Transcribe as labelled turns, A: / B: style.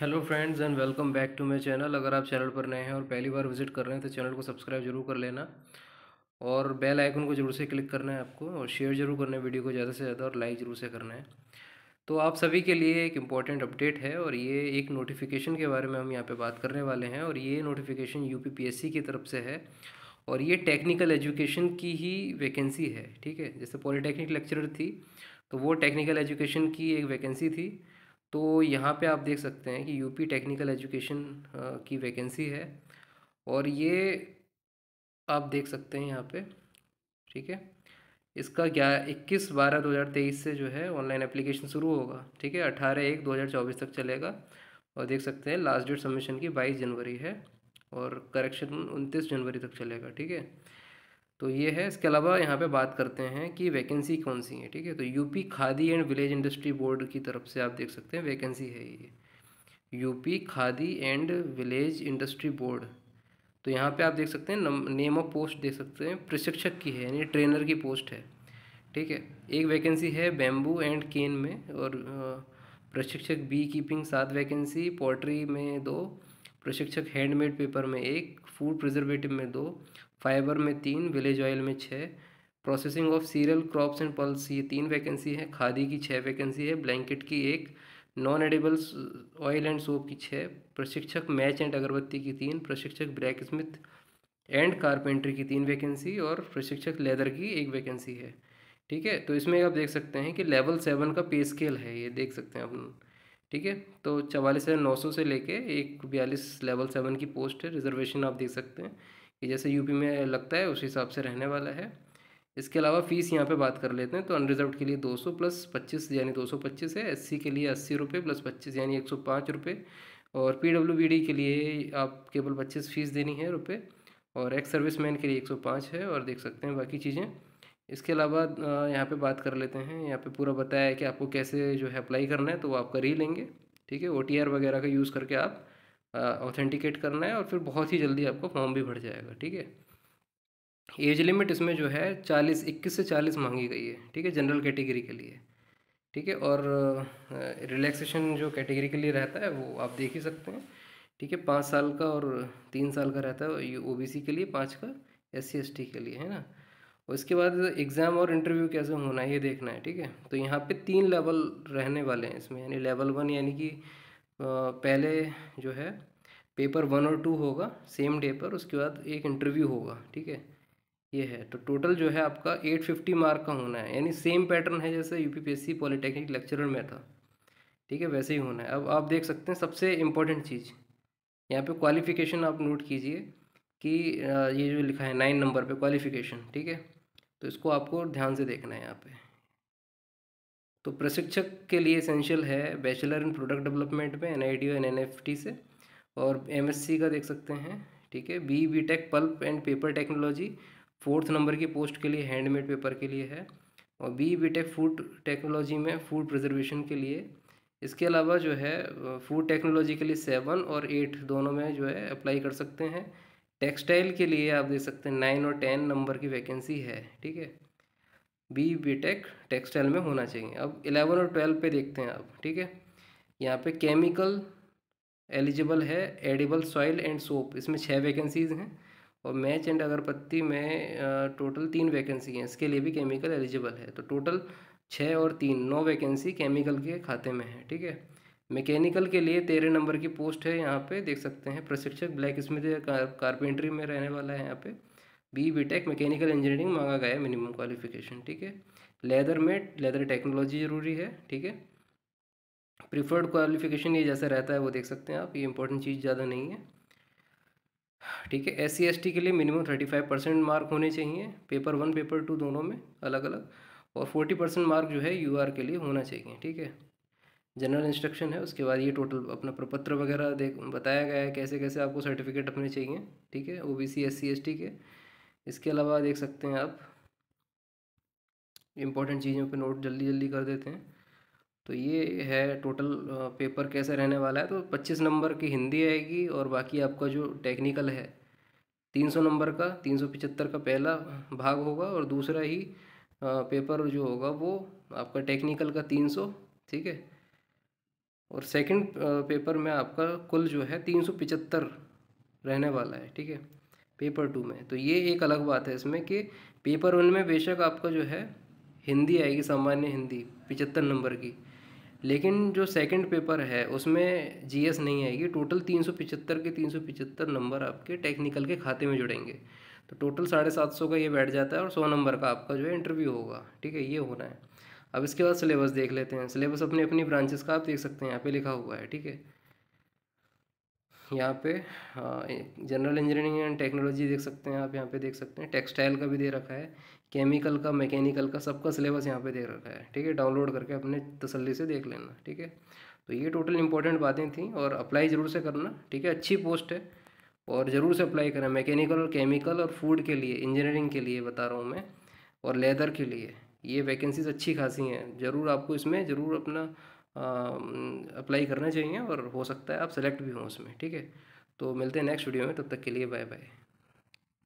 A: hello friends and welcome back to my channel अगर आप channel पर नए हैं और पहली बार विजिट कर रहे हैं तो चैनल को सब्सक्राइब जरूर कर लेना और बेल आइकन को जरूर से क्लिक करना है आपको और शेयर जरूर करना है वीडियो को ज़्यादा से ज़्यादा और लाइक जरूर से करना है तो आप सभी के लिए एक इम्पॉर्टेंट अपडेट है और ये एक नोटिफिकेशन के बारे में हम यहाँ पर बात करने वाले हैं और ये नोटिफिकेशन यू की तरफ से है और ये टेक्निकल एजुकेशन की ही वैकेंसी है ठीक है जैसे पॉलीटेक्निक लेक्चर थी तो वो टेक्निकल एजुकेशन की एक वैकेंसी थी तो यहाँ पे आप देख सकते हैं कि यूपी टेक्निकल एजुकेशन की वैकेंसी है और ये आप देख सकते हैं यहाँ पे ठीक है इसका ग्यारह इक्कीस बारह दो हज़ार तेईस से जो है ऑनलाइन एप्लीकेशन शुरू होगा ठीक है अठारह एक दो हज़ार चौबीस तक चलेगा और देख सकते हैं लास्ट डेट सबमिशन की बाईस जनवरी है और करेक्शन उनतीस जनवरी तक चलेगा ठीक है तो ये है इसके अलावा यहाँ पे बात करते हैं कि वैकेंसी कौन सी है ठीक है तो UP khadi and village industry board की तरफ से आप देख सकते हैं वैकेंसी है ये UP khadi and village industry board तो यहाँ पे आप देख सकते हैं नेम ऑफ पोस्ट देख सकते हैं प्रशिक्षक की है यानी ट्रेनर की पोस्ट है ठीक है एक वैकेंसी है बेम्बू एंड केन में और प्रशिक्षक बी कीपिंग सात वैकेंसी पोल्ट्री में दो प्रशिक्षक हैंडमेड पेपर में एक फूड प्रिजर्वेटिव में दो फाइबर में तीन विलेज ऑयल में छः processing of cereal crops and pulse ये तीन वैकेंसी है खादी की छः वैकेंसी है ब्लैंकेट की एक non edibles oil and soap की छः प्रशिक्षक मैच एंड अगरबत्ती की तीन प्रशिक्षक ब्रैक स्मिथ एंड कारपेंट्री की तीन वैकेंसी और प्रशिक्षक लेदर की एक वैकेंसी है ठीक है तो इसमें आप देख सकते हैं कि लेवल सेवन का पे स्केल है ये देख सकते हैं अपन ठीक है तो चवालीस हज़ार नौ सौ से लेके एक बयालीस लेवल सेवन की पोस्ट है रिजर्वेशन आप देख सकते हैं कि जैसे यूपी में लगता है उस हिसाब से रहने वाला है इसके अलावा फ़ीस यहाँ पे बात कर लेते हैं तो अनरिजर्व के लिए 200 प्लस 25 यानी 225 है एससी के लिए अस्सी रुपये प्लस 25 यानी एक सौ और पीडब्ल्यूबीडी के लिए आप केवल 25 फीस देनी है रुपये और एक्स सर्विसमैन के लिए 105 है और देख सकते हैं बाकी चीज़ें इसके अलावा यहाँ पे बात कर लेते हैं यहाँ पे पूरा बताया है कि आपको कैसे जो है अप्लाई करना है तो वो आप कर ही लेंगे ठीक है ओ वगैरह का यूज़ करके आप ऑथेंटिकेट करना है और फिर बहुत ही जल्दी आपका फॉर्म भी भर जाएगा ठीक है एज लिमिट इसमें जो है चालीस इक्कीस से चालीस मांगी गई है ठीक है जनरल कैटेगरी के लिए ठीक है और रिलैक्सेशन जो कैटेगरी के लिए रहता है वो आप देख ही सकते हैं ठीक है पाँच साल का और तीन साल का रहता है ओ बी सी के लिए पाँच का एस सी एस टी के लिए है ना उसके बाद एग्ज़ाम और इंटरव्यू कैसे होना है ये देखना है ठीक है तो यहाँ पे तीन लेवल रहने वाले हैं इसमें यानी लेवल वन यानी कि पहले जो है पेपर वन और टू होगा सेम डे पर उसके बाद एक इंटरव्यू होगा ठीक है ये है तो टोटल जो है आपका एट फिफ्टी मार्क का होना है यानी सेम पैटर्न है जैसे यू पी पॉलिटेक्निक लेक्चरर में था ठीक है वैसे ही होना है अब आप देख सकते हैं सबसे इम्पोर्टेंट चीज़ यहाँ पर क्वालिफिकेशन आप नोट कीजिए कि ये जो लिखा है नाइन नंबर पे क्वालिफिकेशन ठीक है तो इसको आपको ध्यान से देखना है यहाँ पे तो प्रशिक्षक के लिए इसेंशियल है बैचलर इन प्रोडक्ट डेवलपमेंट में N I D and N F T से और एम एस सी का देख सकते हैं ठीक है B B tech pulp and paper technology fourth number की पोस्ट के लिए हैंडमेड पेपर के लिए है और B B tech food technology में फूड प्रिजर्वेशन के लिए इसके अलावा जो है फूड टेक्नोलॉजी के लिए सेवन और एट दोनों में जो है अप्लाई कर सकते हैं टेक्सटाइल के लिए आप देख सकते हैं नाइन और टेन नंबर की वैकेंसी है ठीक है बी बी टेक टेक्सटाइल में होना चाहिए अब इलेवन और ट्वेल्व पे देखते हैं आप ठीक है यहाँ पे केमिकल एलिजिबल है एडिबल सॉइल एंड सोप इसमें छः वैकेंसीज़ हैं और मैच एंड अगरबत्ती में टोटल तीन वैकेंसी हैं इसके लिए भी केमिकल एलिजिबल है तो टोटल छः और तीन नौ वैकेंसी केमिकल के खाते में है ठीक है मैकेनिकल के लिए तेरह नंबर की पोस्ट है यहाँ पे देख सकते हैं प्रशिक्षक ब्लैक स्मिथ कारपेंट्री में रहने वाला है यहाँ पे B B tech mechanical engineering मांगा गया है मिनिमम क्वालिफिकेशन ठीक है लेदर में लेदर टेक्नोलॉजी ज़रूरी है ठीक है प्रिफर्ड क्वालिफिकेशन ये जैसा रहता है वो देख सकते हैं आप ये इंपॉर्टेंट चीज़ ज़्यादा नहीं है ठीक है एस सी के लिए minimum thirty five percent mark होने चाहिए पेपर वन पेपर टू दोनों में अलग अलग और फोर्टी परसेंट मार्क जो है यू के लिए होना चाहिए ठीक है जनरल इंस्ट्रक्शन है उसके बाद ये टोटल अपना प्रपत्र वगैरह देख बताया गया है कैसे कैसे आपको सर्टिफिकेट अपने चाहिए ठीक है O B C S C S T के इसके अलावा देख सकते हैं आप इम्पोर्टेंट चीज़ों पे नोट जल्दी जल्दी कर देते हैं तो ये है टोटल पेपर कैसे रहने वाला है तो पच्चीस नंबर की हिंदी आएगी और बाकी आपका जो टेक्निकल है तीन सौ नंबर का तीन सौ पिचत्तर का पहला भाग होगा और दूसरा ही पेपर जो होगा वो आपका टेक्निकल का तीन सौ ठीक है और सेकंड पेपर में आपका कुल जो है तीन सौ पिचहत्तर रहने वाला है ठीक है पेपर टू में तो ये एक अलग बात है इसमें कि पेपर वन में बेशक आपका जो है हिंदी आएगी सामान्य हिंदी पिचहत्तर नंबर की लेकिन जो सेकंड पेपर है उसमें जीएस नहीं आएगी टोटल तीन सौ पिचहत्तर के तीन सौ पिचहत्तर नंबर आपके टेक्निकल के खाते में जुड़ेंगे तो टोटल साढ़े सात सौ का ये बैठ जाता है और सौ नंबर का आपका जो है इंटरव्यू होगा ठीक है ये होना है अब इसके बाद सिलेबस देख लेते हैं सिलेबस अपनी अपनी ब्रांचेस का आप देख सकते हैं यहाँ पे लिखा हुआ है ठीक है यहाँ पे जनरल इंजीनियरिंग एंड टेक्नोलॉजी देख सकते हैं आप यहाँ पे देख सकते हैं टेक्सटाइल का भी दे रखा है केमिकल का मैकेनिकल का सबका सिलेबस यहाँ पे दे रखा है ठीक है डाउनलोड करके अपने तसल्ली से देख लेना ठीक है तो ये टोटल इंपॉर्टेंट बातें थी और अप्लाई ज़रूर से करना ठीक है अच्छी पोस्ट है और ज़रूर से अप्लाई करें मैकेनिकल और केमिकल और फूड के लिए इंजीनियरिंग के लिए बता रहा हूँ मैं और लेदर के लिए ये वैकेंसीज़ अच्छी खासी हैं ज़रूर आपको इसमें ज़रूर अपना अप्लाई करना चाहिए और हो सकता है आप सेलेक्ट भी हों उसमें ठीक है तो मिलते हैं नेक्स्ट वीडियो में तब तक के लिए बाय बाय